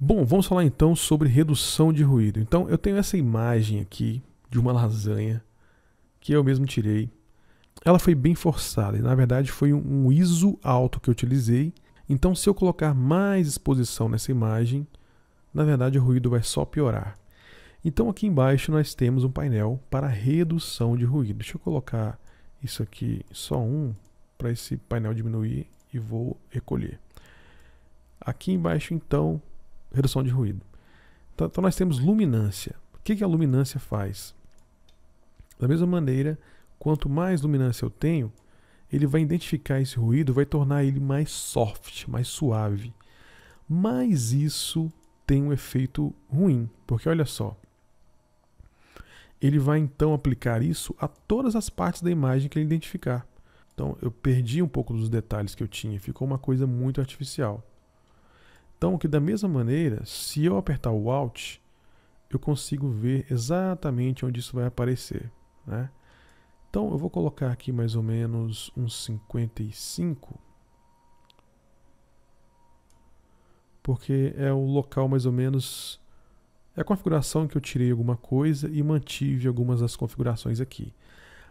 Bom, vamos falar então sobre redução de ruído. Então, eu tenho essa imagem aqui de uma lasanha que eu mesmo tirei. Ela foi bem forçada e, na verdade, foi um ISO alto que eu utilizei. Então, se eu colocar mais exposição nessa imagem, na verdade, o ruído vai só piorar. Então, aqui embaixo, nós temos um painel para redução de ruído. Deixa eu colocar isso aqui só um para esse painel diminuir e vou recolher. Aqui embaixo, então, redução de ruído. Então, então, nós temos luminância. O que, que a luminância faz? Da mesma maneira, quanto mais luminância eu tenho, ele vai identificar esse ruído, vai tornar ele mais soft, mais suave. Mas isso tem um efeito ruim, porque olha só. Ele vai então aplicar isso a todas as partes da imagem que ele identificar. Então eu perdi um pouco dos detalhes que eu tinha, ficou uma coisa muito artificial. Então, que da mesma maneira, se eu apertar o Alt, eu consigo ver exatamente onde isso vai aparecer. Né? Então, eu vou colocar aqui mais ou menos uns 55, porque é o local mais ou menos. É a configuração que eu tirei alguma coisa e mantive algumas das configurações aqui.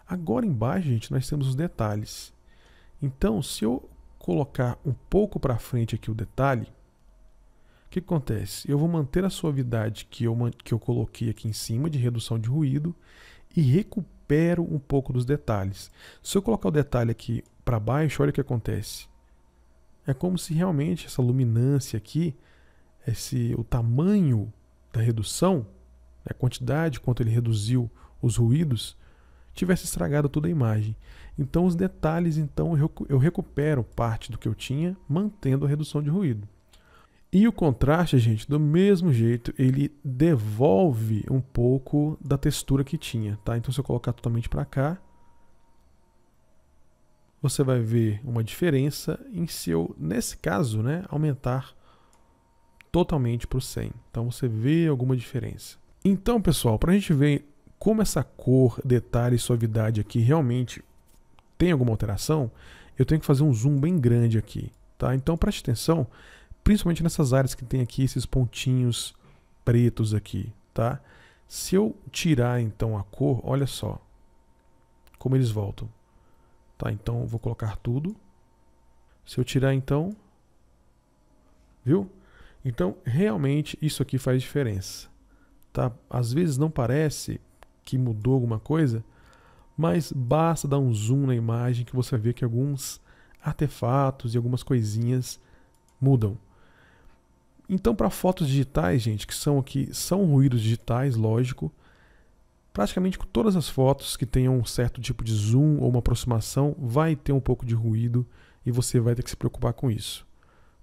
Agora embaixo, gente, nós temos os detalhes. Então, se eu colocar um pouco para frente aqui o detalhe, o que acontece? Eu vou manter a suavidade que eu, que eu coloquei aqui em cima de redução de ruído e recupero um pouco dos detalhes. Se eu colocar o detalhe aqui para baixo, olha o que acontece. É como se realmente essa luminância aqui, esse, o tamanho da redução, né, a quantidade, quanto ele reduziu os ruídos, tivesse estragado toda a imagem. Então os detalhes, então eu recupero parte do que eu tinha, mantendo a redução de ruído. E o contraste, gente, do mesmo jeito, ele devolve um pouco da textura que tinha, tá? Então se eu colocar totalmente para cá, você vai ver uma diferença em seu nesse caso, né, aumentar totalmente para o 100. Então você vê alguma diferença. Então, pessoal, para a gente ver como essa cor, detalhe e suavidade aqui realmente tem alguma alteração, eu tenho que fazer um zoom bem grande aqui, tá? Então preste atenção principalmente nessas áreas que tem aqui esses pontinhos pretos aqui, tá? Se eu tirar então a cor, olha só como eles voltam. Tá, então vou colocar tudo. Se eu tirar então, viu? Então, realmente isso aqui faz diferença. Tá? Às vezes não parece que mudou alguma coisa, mas basta dar um zoom na imagem que você vê que alguns artefatos e algumas coisinhas mudam. Então, para fotos digitais, gente, que são aqui, são ruídos digitais, lógico. Praticamente todas as fotos que tenham um certo tipo de zoom ou uma aproximação vai ter um pouco de ruído e você vai ter que se preocupar com isso.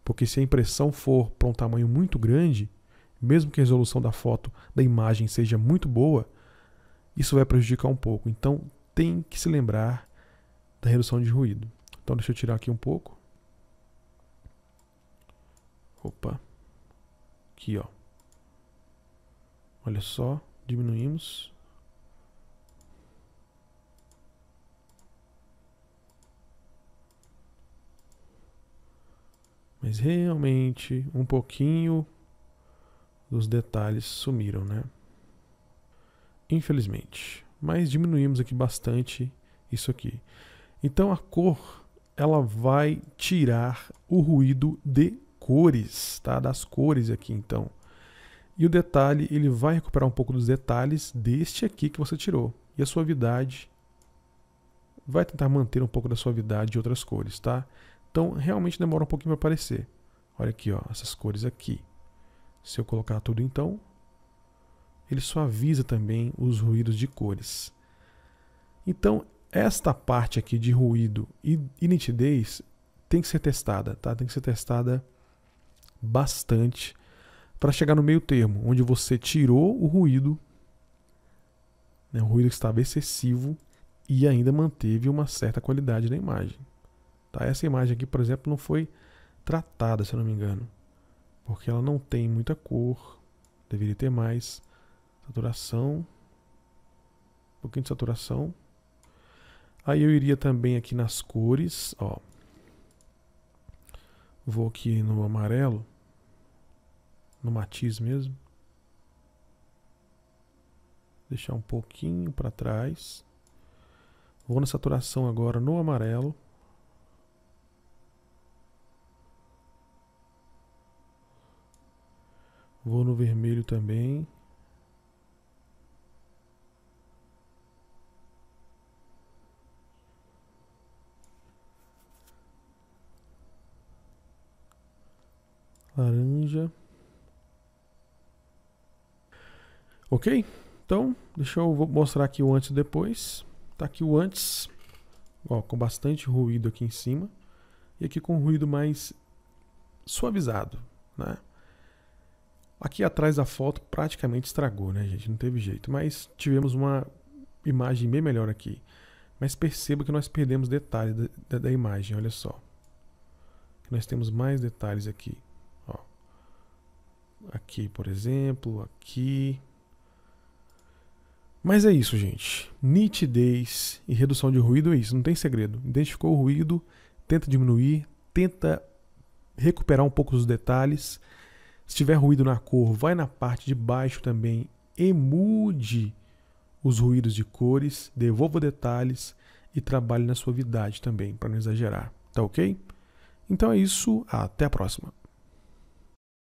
Porque se a impressão for para um tamanho muito grande, mesmo que a resolução da foto, da imagem seja muito boa, isso vai prejudicar um pouco. Então, tem que se lembrar da redução de ruído. Então, deixa eu tirar aqui um pouco. Opa. Aqui, ó. Olha só, diminuímos. Mas realmente um pouquinho dos detalhes sumiram, né? Infelizmente. Mas diminuímos aqui bastante isso aqui. Então a cor ela vai tirar o ruído de cores, tá? Das cores aqui então. E o detalhe, ele vai recuperar um pouco dos detalhes deste aqui que você tirou. E a suavidade vai tentar manter um pouco da suavidade de outras cores, tá? Então, realmente demora um pouquinho para aparecer. Olha aqui, ó, essas cores aqui. Se eu colocar tudo então, ele suaviza também os ruídos de cores. Então, esta parte aqui de ruído e nitidez tem que ser testada, tá? Tem que ser testada bastante para chegar no meio termo, onde você tirou o ruído, né, o ruído que estava excessivo e ainda manteve uma certa qualidade da imagem. Tá? Essa imagem aqui, por exemplo, não foi tratada, se eu não me engano, porque ela não tem muita cor, deveria ter mais saturação, um pouquinho de saturação. Aí eu iria também aqui nas cores, ó. Vou aqui no amarelo no matiz mesmo. Deixar um pouquinho para trás. Vou na saturação agora no amarelo. Vou no vermelho também. Laranja. Ok? Então, deixa eu mostrar aqui o antes e depois. Tá aqui o antes, ó, com bastante ruído aqui em cima. E aqui com um ruído mais suavizado, né? Aqui atrás da foto praticamente estragou, né, gente? Não teve jeito. Mas tivemos uma imagem bem melhor aqui. Mas perceba que nós perdemos detalhes da, da, da, imagem, olha só. Nós temos mais detalhes aqui. Ó. Aqui, por exemplo, aqui, mas é isso, gente. Nitidez e redução de ruído é isso, não tem segredo. Identificou o ruído, tenta diminuir, tenta recuperar um pouco os detalhes. Se tiver ruído na cor, vai na parte de baixo também e mude os ruídos de cores, devolva detalhes e trabalhe na suavidade também, para não exagerar, tá ok? Então é isso, até a próxima.